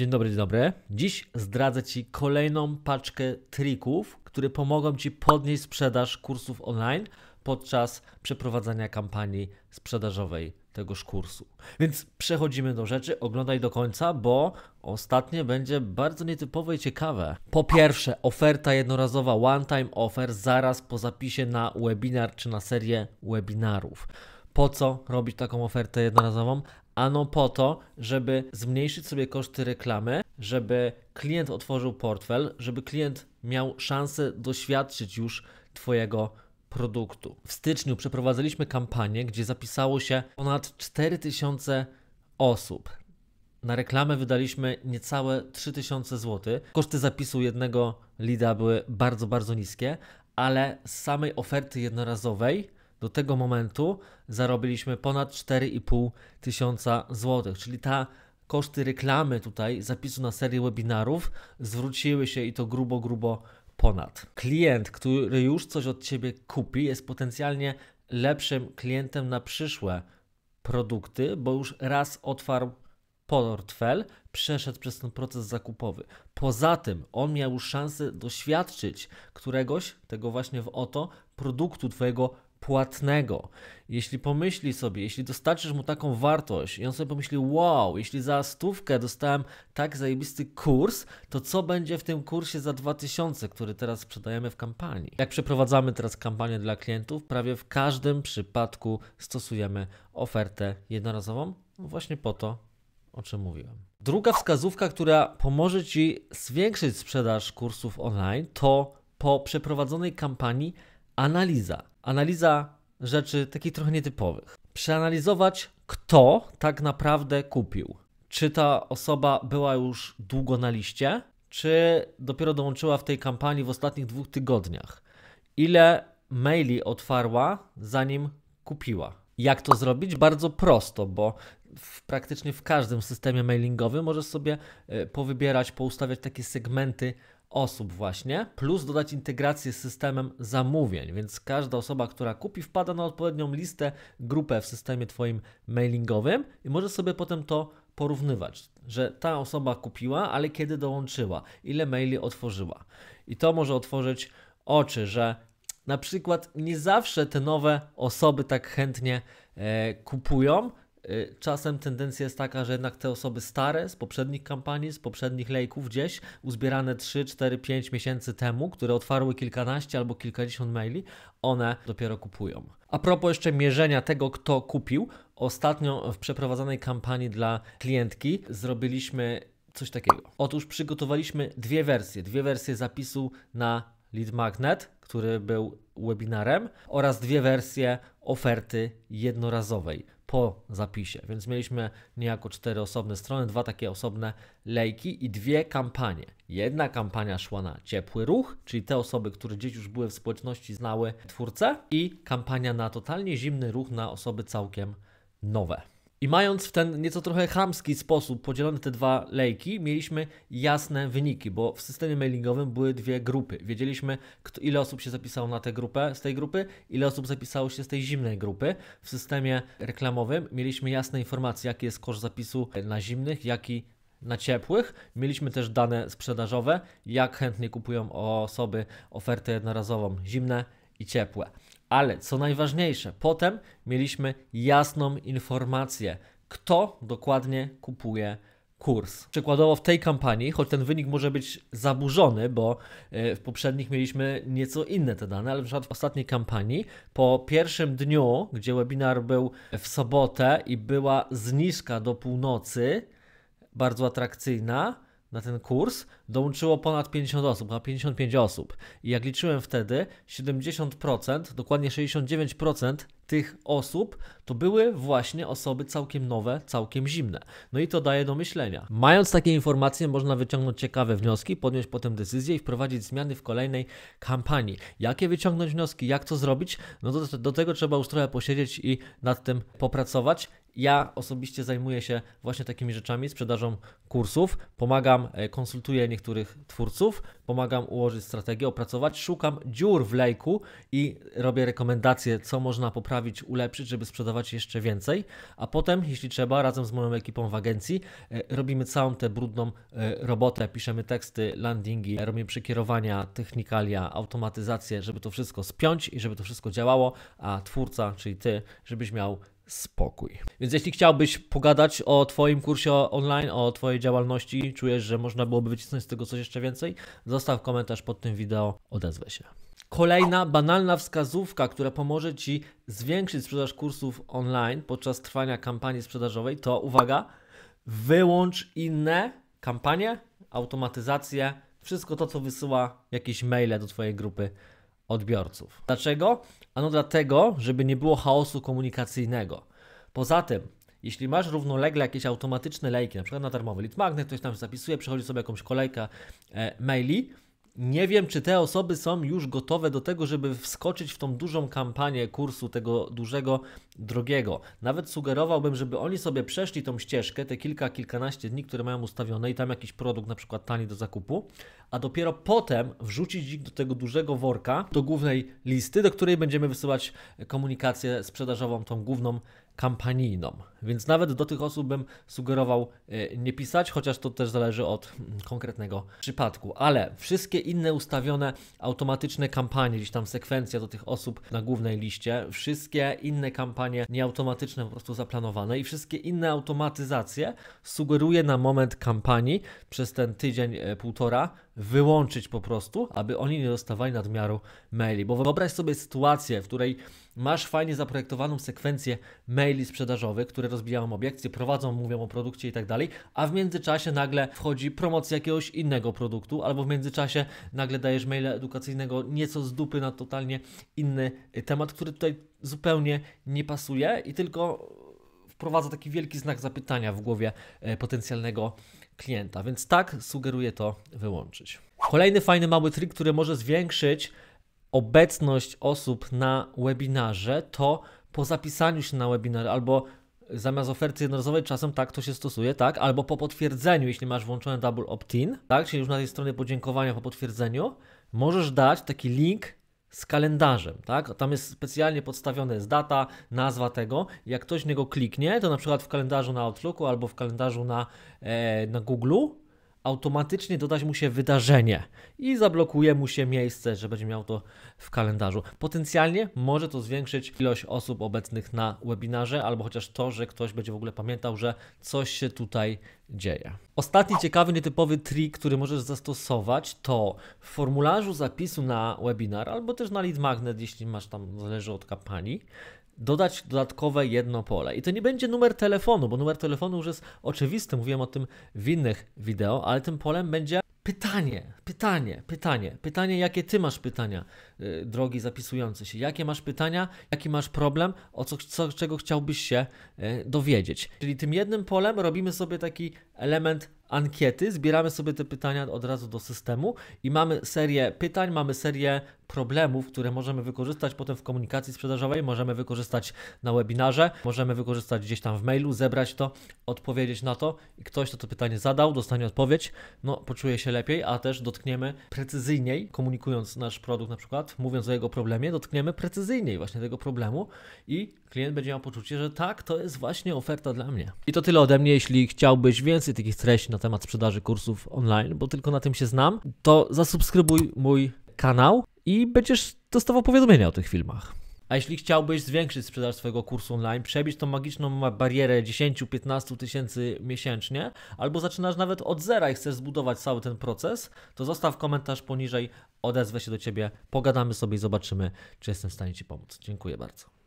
Dzień dobry, dzień dobry. Dziś zdradzę Ci kolejną paczkę trików, które pomogą Ci podnieść sprzedaż kursów online podczas przeprowadzania kampanii sprzedażowej tegoż kursu. Więc przechodzimy do rzeczy, oglądaj do końca, bo ostatnie będzie bardzo nietypowe i ciekawe. Po pierwsze, oferta jednorazowa one-time offer zaraz po zapisie na webinar czy na serię webinarów. Po co robić taką ofertę jednorazową? Ano po to, żeby zmniejszyć sobie koszty reklamy, żeby klient otworzył portfel, żeby klient miał szansę doświadczyć już Twojego produktu. W styczniu przeprowadziliśmy kampanię, gdzie zapisało się ponad 4000 osób. Na reklamę wydaliśmy niecałe 3000 zł. Koszty zapisu jednego lida były bardzo, bardzo niskie, ale z samej oferty jednorazowej do tego momentu zarobiliśmy ponad 4,5 tysiąca złotych, czyli ta koszty reklamy tutaj, zapisu na serię webinarów zwróciły się i to grubo, grubo ponad. Klient, który już coś od Ciebie kupi, jest potencjalnie lepszym klientem na przyszłe produkty, bo już raz otwarł portfel, przeszedł przez ten proces zakupowy. Poza tym on miał już szansę doświadczyć któregoś, tego właśnie w oto, produktu Twojego płatnego. Jeśli pomyśli sobie, jeśli dostarczysz mu taką wartość i on sobie pomyśli, wow, jeśli za stówkę dostałem tak zajebisty kurs, to co będzie w tym kursie za 2000, który teraz sprzedajemy w kampanii? Jak przeprowadzamy teraz kampanię dla klientów, prawie w każdym przypadku stosujemy ofertę jednorazową, no właśnie po to, o czym mówiłem. Druga wskazówka, która pomoże Ci zwiększyć sprzedaż kursów online, to po przeprowadzonej kampanii analiza analiza rzeczy takich trochę nietypowych. Przeanalizować, kto tak naprawdę kupił. Czy ta osoba była już długo na liście, czy dopiero dołączyła w tej kampanii w ostatnich dwóch tygodniach. Ile maili otwarła, zanim kupiła. Jak to zrobić? Bardzo prosto, bo w, praktycznie w każdym systemie mailingowym możesz sobie e, powybierać, poustawiać takie segmenty osób właśnie, plus dodać integrację z systemem zamówień, więc każda osoba, która kupi, wpada na odpowiednią listę, grupę w systemie Twoim mailingowym i może sobie potem to porównywać, że ta osoba kupiła, ale kiedy dołączyła, ile maili otworzyła. I to może otworzyć oczy, że na przykład nie zawsze te nowe osoby tak chętnie e, kupują, Y, czasem tendencja jest taka, że jednak te osoby stare z poprzednich kampanii, z poprzednich lejków gdzieś, uzbierane 3, 4, 5 miesięcy temu, które otwarły kilkanaście albo kilkadziesiąt maili, one dopiero kupują. A propos jeszcze mierzenia tego, kto kupił, ostatnio w przeprowadzonej kampanii dla klientki zrobiliśmy coś takiego. Otóż przygotowaliśmy dwie wersje. Dwie wersje zapisu na Lead Magnet, który był webinarem, oraz dwie wersje oferty jednorazowej po zapisie. Więc mieliśmy niejako cztery osobne strony, dwa takie osobne lejki i dwie kampanie. Jedna kampania szła na ciepły ruch, czyli te osoby, które gdzieś już były w społeczności, znały twórcę, i kampania na totalnie zimny ruch na osoby całkiem nowe. I mając w ten nieco trochę chamski sposób podzielone te dwa lejki, mieliśmy jasne wyniki, bo w systemie mailingowym były dwie grupy. Wiedzieliśmy, ile osób się zapisało na tę grupę z tej grupy, ile osób zapisało się z tej zimnej grupy. W systemie reklamowym mieliśmy jasne informacje, jaki jest koszt zapisu na zimnych, jaki na ciepłych. Mieliśmy też dane sprzedażowe, jak chętnie kupują osoby ofertę jednorazową zimne i ciepłe. Ale co najważniejsze, potem mieliśmy jasną informację, kto dokładnie kupuje kurs. Przykładowo w tej kampanii, choć ten wynik może być zaburzony, bo e, w poprzednich mieliśmy nieco inne te dane, ale na przykład w ostatniej kampanii, po pierwszym dniu, gdzie webinar był w sobotę i była zniżka do północy, bardzo atrakcyjna, na ten kurs dołączyło ponad 50 osób, a 55 osób. I jak liczyłem wtedy, 70%, dokładnie 69% tych osób to były właśnie osoby całkiem nowe, całkiem zimne. No i to daje do myślenia. Mając takie informacje, można wyciągnąć ciekawe wnioski, podjąć potem decyzję i wprowadzić zmiany w kolejnej kampanii. Jakie wyciągnąć wnioski, jak to zrobić? No do, do tego trzeba już trochę posiedzieć i nad tym popracować. Ja osobiście zajmuję się właśnie takimi rzeczami, sprzedażą kursów, pomagam, e, konsultuję niektórych twórców, pomagam ułożyć strategię, opracować, szukam dziur w lejku i robię rekomendacje, co można poprawić, ulepszyć, żeby sprzedawać jeszcze więcej, a potem, jeśli trzeba, razem z moją ekipą w agencji e, robimy całą tę brudną e, robotę, piszemy teksty, landingi, robimy przekierowania, technikalia, automatyzację, żeby to wszystko spiąć i żeby to wszystko działało, a twórca, czyli ty, żebyś miał spokój. Więc jeśli chciałbyś pogadać o Twoim kursie online, o Twojej działalności, czujesz, że można byłoby wycisnąć z tego coś jeszcze więcej, zostaw komentarz pod tym wideo, odezwę się. Kolejna banalna wskazówka, która pomoże Ci zwiększyć sprzedaż kursów online podczas trwania kampanii sprzedażowej, to uwaga, wyłącz inne kampanie, automatyzacje, wszystko to, co wysyła jakieś maile do Twojej grupy odbiorców. Dlaczego? Ano dlatego, żeby nie było chaosu komunikacyjnego. Poza tym, jeśli masz równolegle jakieś automatyczne lejki, na przykład na darmowy lead magnet, ktoś tam zapisuje, przechodzi sobie jakąś kolejkę e, maili, nie wiem, czy te osoby są już gotowe do tego, żeby wskoczyć w tą dużą kampanię kursu tego dużego, drogiego. Nawet sugerowałbym, żeby oni sobie przeszli tą ścieżkę, te kilka, kilkanaście dni, które mają ustawione i tam jakiś produkt na przykład tani do zakupu, a dopiero potem wrzucić ich do tego dużego worka, do głównej listy, do której będziemy wysyłać komunikację sprzedażową, tą główną kampanijną. Więc nawet do tych osób bym sugerował e, nie pisać, chociaż to też zależy od mm, konkretnego przypadku. Ale wszystkie inne ustawione automatyczne kampanie, gdzieś tam sekwencja do tych osób na głównej liście, wszystkie inne kampanie nieautomatyczne, po prostu zaplanowane i wszystkie inne automatyzacje sugeruje na moment kampanii przez ten tydzień, e, półtora wyłączyć po prostu, aby oni nie dostawali nadmiaru maili. Bo wyobraź sobie sytuację, w której masz fajnie zaprojektowaną sekwencję maili sprzedażowych, które rozbijają obiekcje, prowadzą, mówią o produkcie i tak dalej, a w międzyczasie nagle wchodzi promocja jakiegoś innego produktu, albo w międzyczasie nagle dajesz maila edukacyjnego nieco z dupy na totalnie inny temat, który tutaj zupełnie nie pasuje i tylko wprowadza taki wielki znak zapytania w głowie e, potencjalnego klienta. Więc tak sugeruję to wyłączyć. Kolejny fajny mały trik, który może zwiększyć obecność osób na webinarze, to po zapisaniu się na webinar albo zamiast oferty jednorazowej czasem tak to się stosuje, tak? Albo po potwierdzeniu, jeśli masz włączony double opt-in, tak? Czyli już na tej stronie podziękowania po potwierdzeniu, możesz dać taki link z kalendarzem, tak? Tam jest specjalnie podstawione jest data, nazwa tego. Jak ktoś w niego kliknie, to na przykład w kalendarzu na Outlooku albo w kalendarzu na, e, na Google, automatycznie dodać mu się wydarzenie i zablokuje mu się miejsce, że będzie miał to w kalendarzu. Potencjalnie może to zwiększyć ilość osób obecnych na webinarze, albo chociaż to, że ktoś będzie w ogóle pamiętał, że coś się tutaj dzieje. Ostatni ciekawy, nietypowy trik, który możesz zastosować, to w formularzu zapisu na webinar, albo też na lead magnet, jeśli masz tam, zależy od kampanii, dodać dodatkowe jedno pole. I to nie będzie numer telefonu, bo numer telefonu już jest oczywisty, mówiłem o tym w innych wideo, ale tym polem będzie pytanie, pytanie, pytanie, pytanie, jakie ty masz pytania, y, drogi zapisujący się, jakie masz pytania, jaki masz problem, o co, co, czego chciałbyś się y, dowiedzieć. Czyli tym jednym polem robimy sobie taki element ankiety, zbieramy sobie te pytania od razu do systemu i mamy serię pytań, mamy serię problemów, które możemy wykorzystać potem w komunikacji sprzedażowej, możemy wykorzystać na webinarze, możemy wykorzystać gdzieś tam w mailu, zebrać to, odpowiedzieć na to i ktoś, to to pytanie zadał, dostanie odpowiedź, no poczuje się lepiej, a też dotkniemy precyzyjniej, komunikując nasz produkt na przykład, mówiąc o jego problemie, dotkniemy precyzyjniej właśnie tego problemu i klient będzie miał poczucie, że tak, to jest właśnie oferta dla mnie. I to tyle ode mnie, jeśli chciałbyś więcej więcej takich treści na temat sprzedaży kursów online, bo tylko na tym się znam, to zasubskrybuj mój kanał i będziesz dostawał powiadomienia o tych filmach. A jeśli chciałbyś zwiększyć sprzedaż swojego kursu online, przebić tą magiczną barierę 10-15 tysięcy miesięcznie, albo zaczynasz nawet od zera i chcesz zbudować cały ten proces, to zostaw komentarz poniżej, odezwę się do Ciebie, pogadamy sobie i zobaczymy, czy jestem w stanie Ci pomóc. Dziękuję bardzo.